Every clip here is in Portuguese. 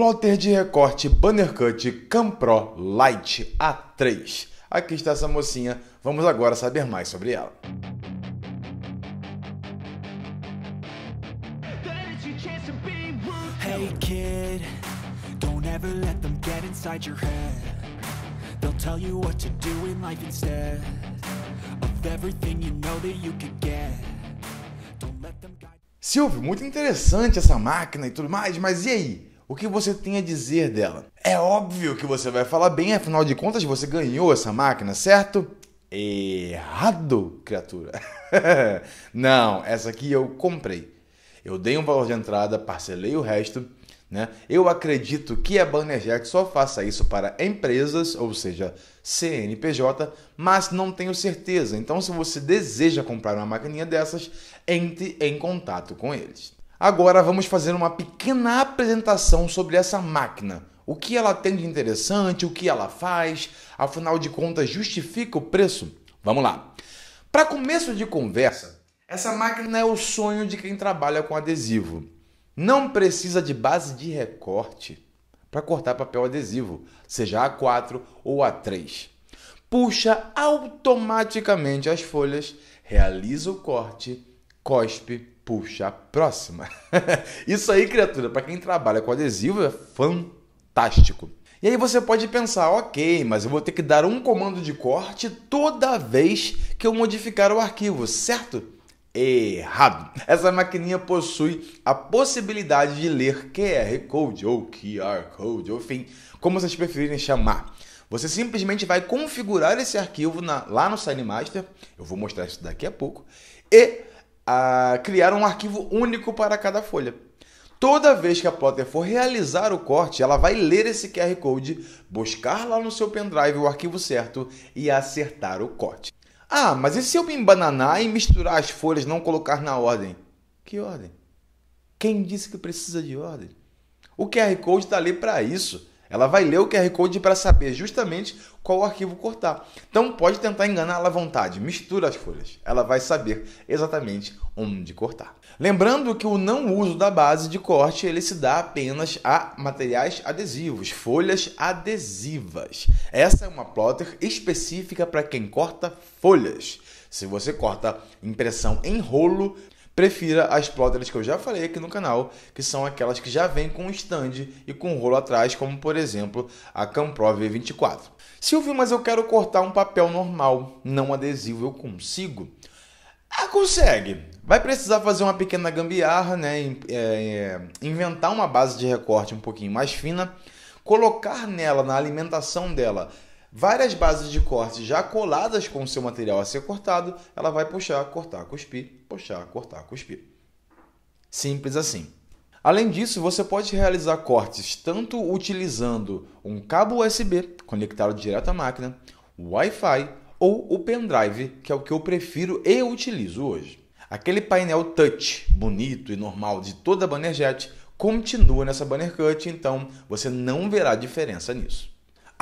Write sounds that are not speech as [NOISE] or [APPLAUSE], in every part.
Plotter de recorte Banner Cut Cam Pro Lite A3. Aqui está essa mocinha, vamos agora saber mais sobre ela. Hey kid, don't ever let them get inside your head. They'll tell you what to do in life instead of everything you know that you could get. Silvio, muito interessante essa máquina e tudo mais, mas e aí? O que você tem a dizer dela? É óbvio que você vai falar bem, afinal de contas você ganhou essa máquina, certo? Errado, criatura. [LAUGHS] Não, essa aqui eu comprei. Eu dei um valor de entrada, parcelei o resto. Né? Eu acredito que a Bannerjack só faça isso para empresas, ou seja, CNPJ, mas não tenho certeza. Então, se você deseja comprar uma maquininha dessas, entre em contato com eles. Agora vamos fazer uma pequena apresentação sobre essa máquina. O que ela tem de interessante, o que ela faz, afinal de contas justifica o preço? Vamos lá. Para começo de conversa, essa máquina é o sonho de quem trabalha com adesivo. Não precisa de base de recorte para cortar papel adesivo, seja A4 ou A3. Puxa automaticamente as folhas, realiza o corte, cospe Puxa, próxima. [LAUGHS] Isso aí, criatura, para quem trabalha com adesivo é fantástico. E aí você pode pensar, ok, mas eu vou ter que dar um comando de corte toda vez que eu modificar o arquivo, certo? Errado! Essa maquininha possui a possibilidade de ler QR Code ou QR Code, ou enfim, como vocês preferirem chamar. Você simplesmente vai configurar esse arquivo na, lá no SignMaster, eu vou mostrar isso daqui a pouco, e a criar um arquivo único para cada folha. Toda vez que a plotter for realizar o corte, ela vai ler esse QR Code, buscar lá no seu pendrive o arquivo certo e acertar o corte. Ah, mas e se eu me embananar e misturar as folhas, não colocar na ordem? Que ordem? Quem disse que precisa de ordem? O QR Code está ali para isso. Ela vai ler o QR Code para saber justamente qual arquivo cortar. Então pode tentar enganá-la à vontade, mistura as folhas. Ela vai saber exatamente onde cortar. Lembrando que o não uso da base de corte ele se dá apenas a materiais adesivos, folhas adesivas. Essa é uma plotter específica para quem corta folhas. Se você corta impressão em rolo, prefira as plotters que eu já falei aqui no canal, que são aquelas que já vêm com stand e com rolo atrás, como por exemplo a Camprov V24. Silvio, mas eu quero cortar um papel normal, não adesivo, eu consigo? Ah, consegue! Vai precisar fazer uma pequena gambiarra, né? É, é, inventar uma base de recorte um pouquinho mais fina, colocar nela, na alimentação dela, várias bases de corte já coladas com o seu material a ser cortado, ela vai puxar, cortar, cuspir, puxar, cortar, cuspir. Simples assim. Além disso, você pode realizar cortes tanto utilizando um cabo USB conectado direto à máquina, Wi-Fi ou o pendrive, que é o que eu prefiro e utilizo hoje. Aquele painel touch bonito e normal de toda a Bannerjet continua nessa Bannercut, então você não verá diferença nisso.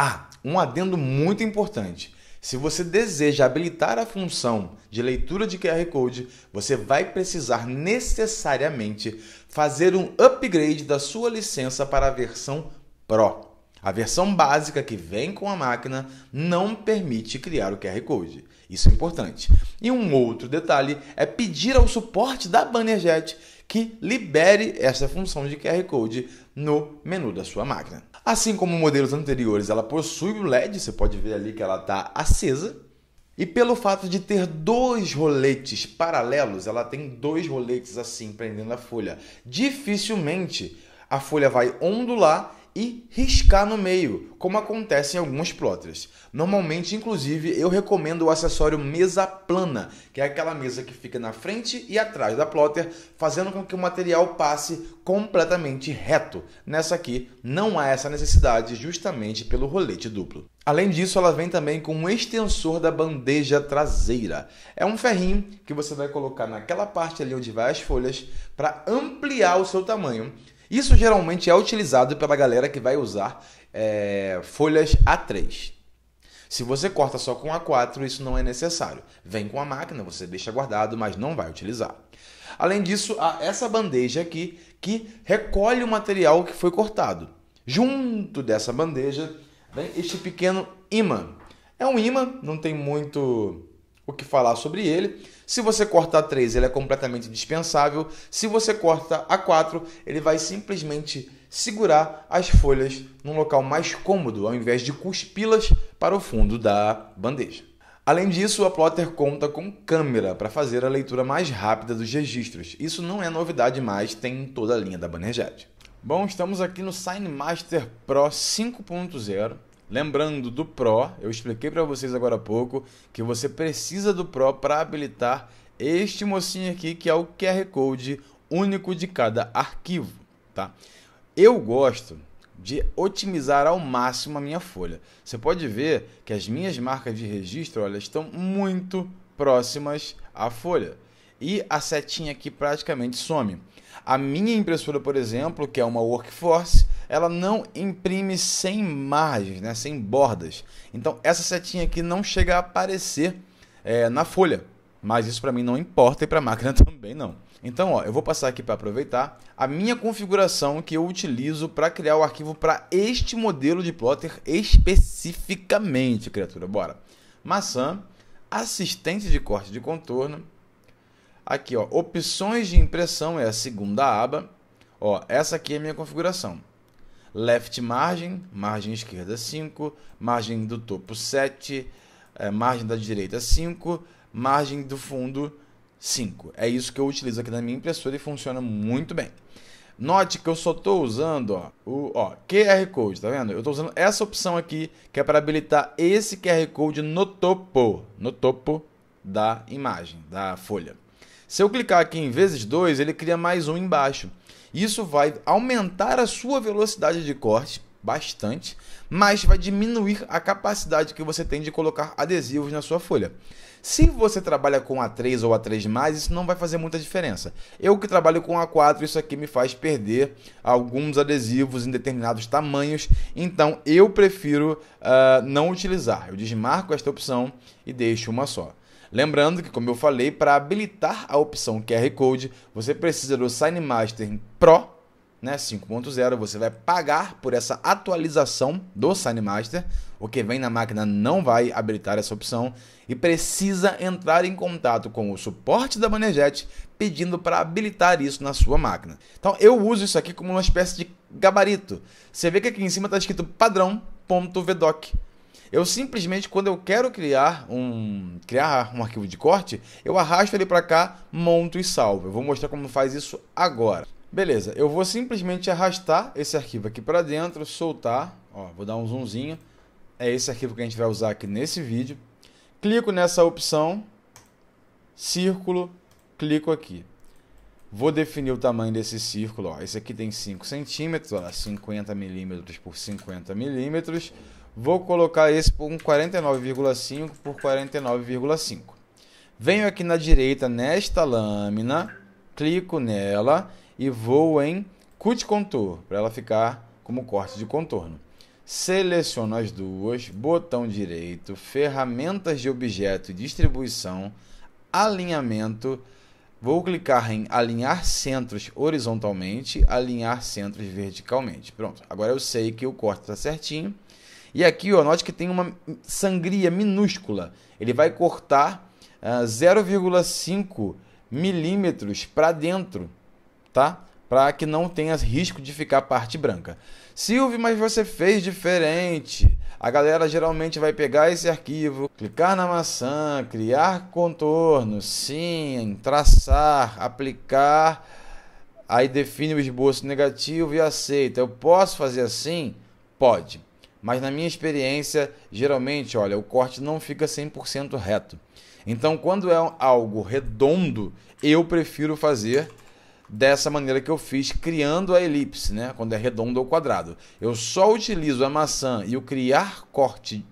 Ah, um adendo muito importante. Se você deseja habilitar a função de leitura de QR Code, você vai precisar necessariamente fazer um upgrade da sua licença para a versão Pro. A versão básica que vem com a máquina não permite criar o QR Code. Isso é importante. E um outro detalhe é pedir ao suporte da BannerJet que libere essa função de QR Code no menu da sua máquina. Assim como modelos anteriores, ela possui o LED, você pode ver ali que ela está acesa. E pelo fato de ter dois roletes paralelos, ela tem dois roletes assim prendendo a folha. Dificilmente a folha vai ondular e riscar no meio, como acontece em alguns plotters. Normalmente, inclusive, eu recomendo o acessório mesa plana, que é aquela mesa que fica na frente e atrás da plotter, fazendo com que o material passe completamente reto. Nessa aqui, não há essa necessidade justamente pelo rolete duplo. Além disso, ela vem também com um extensor da bandeja traseira. É um ferrinho que você vai colocar naquela parte ali onde vai as folhas para ampliar o seu tamanho isso geralmente é utilizado pela galera que vai usar é, folhas A3. Se você corta só com A4, isso não é necessário. Vem com a máquina, você deixa guardado, mas não vai utilizar. Além disso, há essa bandeja aqui que recolhe o material que foi cortado. Junto dessa bandeja vem este pequeno imã. É um imã, não tem muito o que falar sobre ele. Se você corta a 3, ele é completamente dispensável. Se você corta a 4, ele vai simplesmente segurar as folhas num local mais cômodo, ao invés de cuspi-las para o fundo da bandeja. Além disso, a plotter conta com câmera para fazer a leitura mais rápida dos registros. Isso não é novidade, mas tem em toda a linha da Bannerjet. Bom, estamos aqui no SignMaster Pro 5.0 Lembrando do Pro, eu expliquei para vocês agora há pouco que você precisa do Pro para habilitar este mocinho aqui que é o QR Code único de cada arquivo, tá? Eu gosto de otimizar ao máximo a minha folha. Você pode ver que as minhas marcas de registro, olha, estão muito próximas à folha. E a setinha aqui praticamente some. A minha impressora, por exemplo, que é uma Workforce, ela não imprime sem margens, né, sem bordas. Então essa setinha aqui não chega a aparecer é, na folha, mas isso para mim não importa e para a máquina [LAUGHS] também não. Então, ó, eu vou passar aqui para aproveitar a minha configuração que eu utilizo para criar o arquivo para este modelo de plotter especificamente, criatura. Bora. Maçã, assistente de corte de contorno. Aqui, ó, opções de impressão é a segunda aba. Ó, essa aqui é a minha configuração left margem, margem esquerda 5, margem do topo 7, é, margem da direita 5, margem do fundo 5. É isso que eu utilizo aqui na minha impressora e funciona muito bem. Note que eu só estou usando ó, o ó, QR Code, tá vendo? Eu estou usando essa opção aqui, que é para habilitar esse QR Code no topo, no topo da imagem, da folha. Se eu clicar aqui em vezes 2, ele cria mais um embaixo. Isso vai aumentar a sua velocidade de corte bastante, mas vai diminuir a capacidade que você tem de colocar adesivos na sua folha. Se você trabalha com A3 ou A3+, isso não vai fazer muita diferença. Eu que trabalho com A4, isso aqui me faz perder alguns adesivos em determinados tamanhos, então eu prefiro uh, não utilizar. Eu desmarco esta opção e deixo uma só. Lembrando que, como eu falei, para habilitar a opção QR Code, você precisa do SignMaster Pro né, 5.0, você vai pagar por essa atualização do SignMaster. O que vem na máquina não vai habilitar essa opção e precisa entrar em contato com o suporte da Manejet pedindo para habilitar isso na sua máquina. Então eu uso isso aqui como uma espécie de gabarito. Você vê que aqui em cima está escrito padrão.vdoc. Eu simplesmente, quando eu quero criar um, criar um arquivo de corte, eu arrasto ele para cá, monto e salvo. Eu vou mostrar como faz isso agora. Beleza, eu vou simplesmente arrastar esse arquivo aqui para dentro, soltar, ó, vou dar um zoomzinho. É esse arquivo que a gente vai usar aqui nesse vídeo. Clico nessa opção, círculo, clico aqui. Vou definir o tamanho desse círculo, ó. Esse aqui tem 5 centímetros, 50 milímetros por 50 milímetros. Mm Vou colocar esse por um 49,5 por 49,5. Venho aqui na direita nesta lâmina, clico nela e vou em Cut Contour, para ela ficar como corte de contorno. Seleciono as duas, botão direito, ferramentas de objeto e distribuição, alinhamento. Vou clicar em alinhar centros horizontalmente, alinhar centros verticalmente. Pronto, agora eu sei que o corte está certinho e aqui, ó, note que tem uma sangria minúscula. Ele vai cortar uh, ah, 0,5 milímetros para dentro, tá? Para que não tenha risco de ficar parte branca. Silvio, mas você fez diferente. A galera geralmente vai pegar esse arquivo, clicar na maçã, criar contorno, sim, traçar, aplicar, aí define o esboço negativo e aceita. Eu posso fazer assim? Pode. Mas na minha experiência, geralmente, olha, o corte não fica 100% reto. Então, quando é algo redondo, eu prefiro fazer dessa maneira que eu fiz, criando a elipse, né? Quando é redondo ou quadrado. Eu só utilizo a maçã e o criar corte,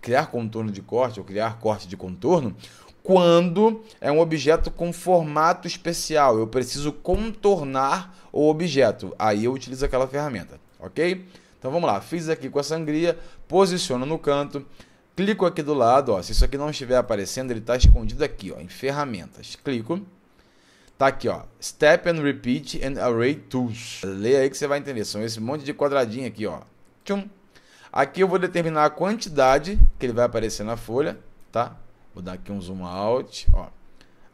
criar contorno de corte ou criar corte de contorno quando é um objeto com formato especial. Eu preciso contornar o objeto. Aí eu utilizo aquela ferramenta, ok? Então vamos lá, fiz aqui com a sangria, posiciono no canto, clico aqui do lado, ó, se isso aqui não estiver aparecendo, ele está escondido aqui, ó, em ferramentas. Clico, tá aqui, ó, Step and Repeat and Array Tools. Leia aí que você vai entender, são esse monte de quadradinho aqui, ó. Tchum. Aqui eu vou determinar a quantidade que ele vai aparecer na folha, tá? Vou dar aqui um zoom out, ó,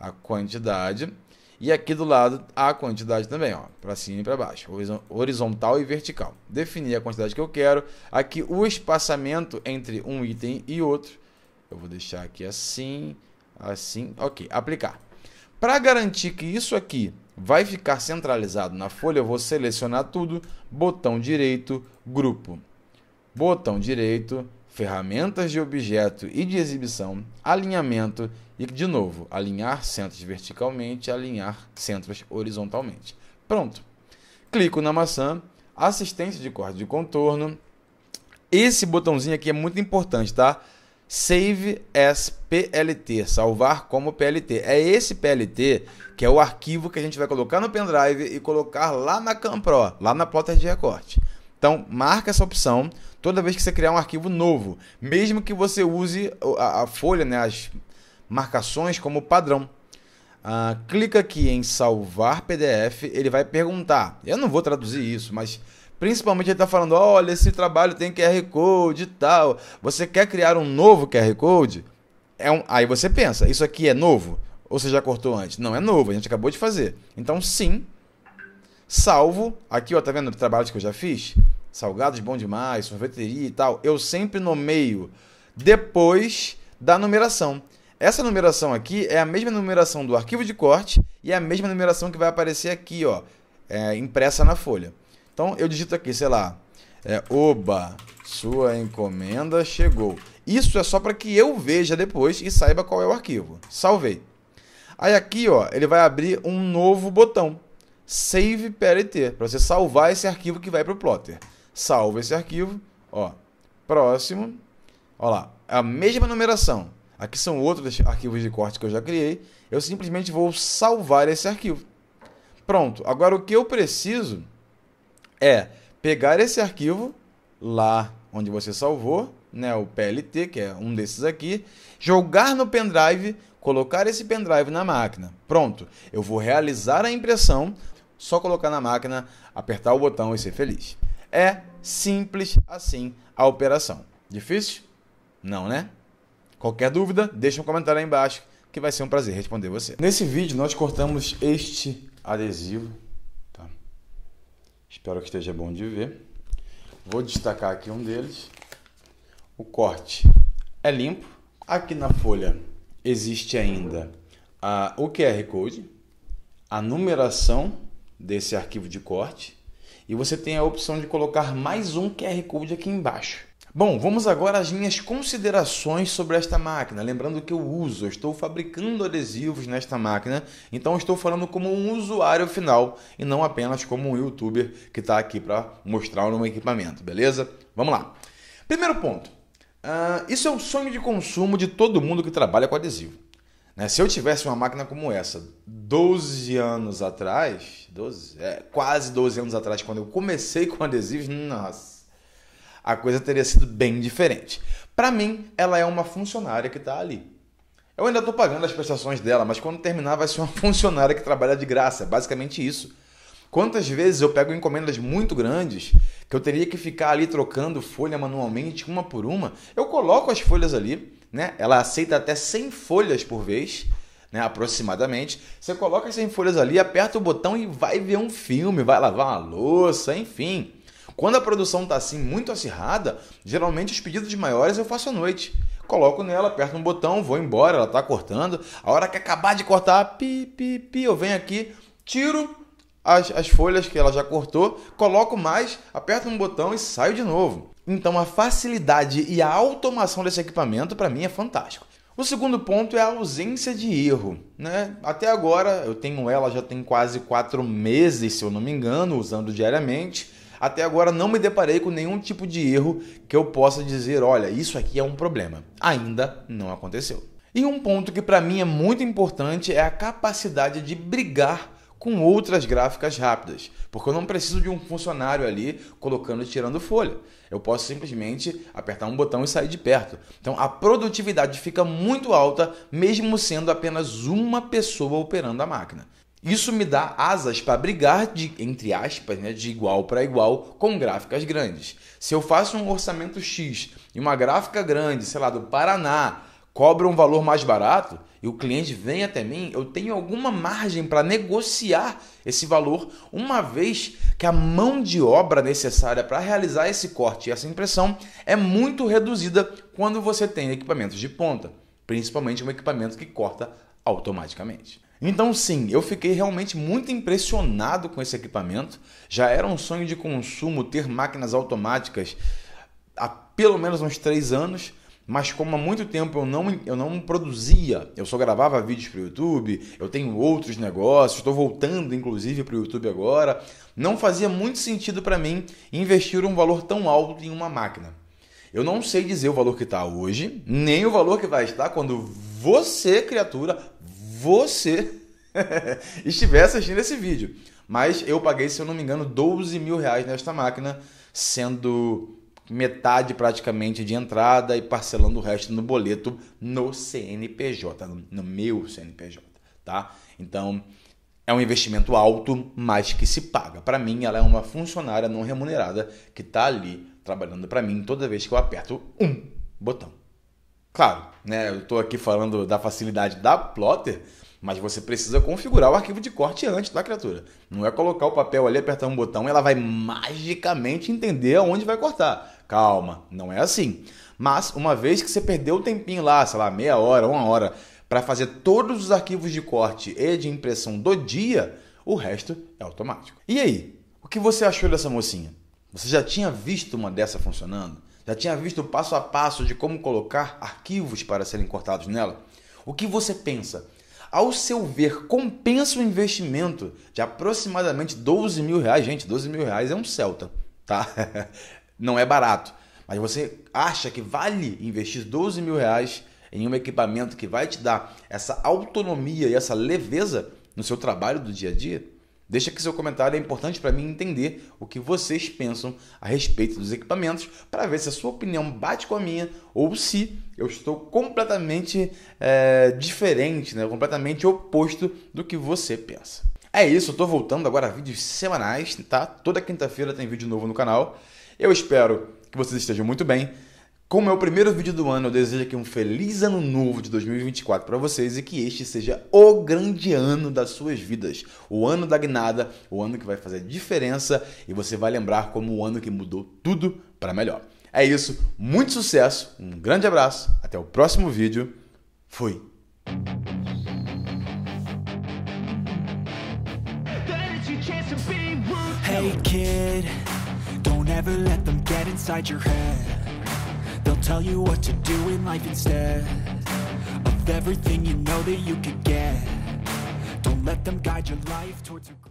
a quantidade. E aqui do lado a quantidade também, ó, para cima e para baixo, horizontal e vertical. Definir a quantidade que eu quero. Aqui o espaçamento entre um item e outro. Eu vou deixar aqui assim, assim, ok, aplicar. Para garantir que isso aqui vai ficar centralizado na folha, eu vou selecionar tudo, botão direito, grupo. Botão direito, ferramentas de objeto e de exibição, alinhamento e, de novo, alinhar centros verticalmente, alinhar centros horizontalmente. Pronto. Clico na maçã, assistência de corte de contorno. Esse botãozinho aqui é muito importante, tá? Save as PLT, salvar como PLT. É esse PLT que é o arquivo que a gente vai colocar no pendrive e colocar lá na CamPro, lá na plotter de recorte. Então, marca essa opção, toda vez que você criar um arquivo novo, mesmo que você use a, a folha, né, as marcações como padrão. Ah, clica aqui em salvar PDF, ele vai perguntar. Eu não vou traduzir isso, mas principalmente ele está falando: olha, esse trabalho tem QR Code e tal. Você quer criar um novo QR Code? É um... Aí você pensa: isso aqui é novo? Ou você já cortou antes? Não é novo, a gente acabou de fazer. Então, sim, salvo. Aqui, ó, tá vendo o trabalho que eu já fiz? salgados bom demais, sorveteria e tal, eu sempre nomeio depois da numeração. Essa numeração aqui é a mesma numeração do arquivo de corte e é a mesma numeração que vai aparecer aqui, ó, é, impressa na folha. Então eu digito aqui, sei lá, é, oba, sua encomenda chegou. Isso é só para que eu veja depois e saiba qual é o arquivo. Salvei. Aí aqui, ó, ele vai abrir um novo botão, Save PLT, para você salvar esse arquivo que vai para o plotter salvo esse arquivo, ó, próximo, ó lá, é a mesma numeração. Aqui são outros arquivos de corte que eu já criei. Eu simplesmente vou salvar esse arquivo. Pronto. Agora o que eu preciso é pegar esse arquivo lá onde você salvou, né, o PLT, que é um desses aqui, jogar no pendrive, colocar esse pendrive na máquina. Pronto. Eu vou realizar a impressão, só colocar na máquina, apertar o botão e ser feliz. É simples assim a operação. Difícil? Não, né? Qualquer dúvida, deixa um comentário aí embaixo que vai ser um prazer responder você. Nesse vídeo nós cortamos este adesivo. Tá? Espero que esteja bom de ver. Vou destacar aqui um deles. O corte é limpo. Aqui na folha existe ainda a, o QR Code, a numeração desse arquivo de corte e você tem a opção de colocar mais um QR Code aqui embaixo. Bom, vamos agora às minhas considerações sobre esta máquina. Lembrando que eu uso, eu estou fabricando adesivos nesta máquina, então estou falando como um usuário final e não apenas como um youtuber que está aqui para mostrar o meu equipamento, beleza? Vamos lá. Primeiro ponto, uh, isso é um sonho de consumo de todo mundo que trabalha com adesivo. Né? Se eu tivesse uma máquina como essa 12 anos atrás, 12, é, quase 12 anos atrás, quando eu comecei [LAUGHS] com adesivos, nossa, a coisa teria sido bem diferente. Para mim, ela é uma funcionária que está ali. Eu ainda estou pagando as prestações dela, mas quando terminar vai ser uma [LAUGHS] funcionária que trabalha de graça. É basicamente isso. Quantas vezes eu pego encomendas muito grandes que eu teria que ficar ali trocando folha manualmente, uma por uma? Eu coloco as folhas ali, né? Ela aceita até 100 folhas por vez, né? Aproximadamente. Você coloca as 100 folhas ali, aperta o botão e vai ver um filme, vai lavar uma louça, enfim. Quando a produção está assim muito acirrada, geralmente os pedidos maiores eu faço à noite. Coloco nela, aperto um botão, vou embora, ela está cortando. A hora que acabar de cortar, pi, pi, pi, eu venho aqui, tiro as, as folhas que ela já cortou, coloco mais, aperto um botão e saio de novo. Então a facilidade e a automação desse equipamento para mim é fantástico. O segundo ponto é a ausência de erro. Né? Até agora eu tenho ela já tem quase quatro meses, se eu não me engano, usando diariamente. Até agora não me deparei com nenhum tipo de erro que eu possa dizer, olha, isso aqui é um problema. Ainda não aconteceu. E um ponto que para mim é muito importante é a capacidade de brigar com outras gráficas rápidas, porque eu não preciso de um funcionário ali colocando e tirando folha. Eu posso simplesmente apertar um botão e sair de perto. Então a produtividade fica muito alta, mesmo sendo apenas uma pessoa operando a máquina. Isso me dá asas para brigar de, entre aspas, né, de igual para igual com gráficas grandes. Se eu faço um orçamento X e uma gráfica grande, sei lá, do Paraná, cobra um valor mais barato e o cliente vem até mim, eu tenho alguma margem para negociar esse valor, uma vez que a mão de obra necessária para realizar esse corte e essa impressão é muito reduzida quando você tem equipamentos de ponta, principalmente um equipamento que corta automaticamente. Então, sim, eu fiquei realmente muito impressionado com esse equipamento. Já era um sonho de consumo ter máquinas automáticas há pelo menos uns três anos mas como há muito tempo eu não, eu não produzia, eu só gravava vídeos para o YouTube, eu tenho outros negócios, estou voltando inclusive para o YouTube agora, não fazia muito sentido para mim investir um valor tão alto em uma máquina. Eu não sei dizer o valor que está hoje, nem o valor que vai estar quando você, criatura, você [LAUGHS] estiver assistindo esse vídeo. Mas eu paguei, se eu não me engano, 12 mil reais nesta máquina, sendo metade praticamente de entrada e parcelando o resto no boleto no CNPJ, no meu CNPJ, tá? Então, é um investimento alto, mas que se paga. Para mim, ela é uma funcionária não remunerada que está ali trabalhando para mim toda vez que eu aperto um botão. Claro, né? Eu estou aqui falando da facilidade da Plotter, mas você precisa configurar o arquivo de corte antes, da criatura? Não é colocar o papel ali, apertar um botão e ela vai magicamente entender aonde vai cortar. Calma, não é assim. Mas uma vez que você perdeu o tempinho lá, sei lá, meia hora, uma hora, para fazer todos os arquivos de corte e de impressão do dia, o resto é automático. E aí, o que você achou dessa mocinha? Você já tinha visto uma dessa funcionando? Já tinha visto o passo a passo de como colocar arquivos para serem cortados nela? O que você pensa? ao seu ver, compensa o investimento de aproximadamente 12 mil reais? Gente, 12 mil reais é um Celta, tá? [LAUGHS] Não é barato. Mas você acha que vale investir 12 mil reais em um equipamento que vai te dar essa autonomia e essa leveza no seu trabalho do dia a dia? Deixa aqui seu comentário, é importante para mim entender o que vocês pensam a respeito dos equipamentos para ver se a sua opinião bate com a minha ou se eu estou completamente é, diferente, né? completamente oposto do que você pensa. É isso, eu estou voltando agora a vídeos semanais, tá? Toda quinta-feira tem vídeo novo no canal. Eu espero que vocês estejam muito bem. Como é o primeiro vídeo do ano, eu desejo aqui um feliz ano novo de 2024 para vocês e que este seja o grande ano das suas vidas, o ano da guinada, o ano que vai fazer diferença e você vai lembrar como o ano que mudou tudo para melhor. É isso, muito sucesso, um grande abraço, até o próximo vídeo. Fui. Hey kid, tell you what to do in life instead Of everything you know that you could get Don't let them guide your life towards goal.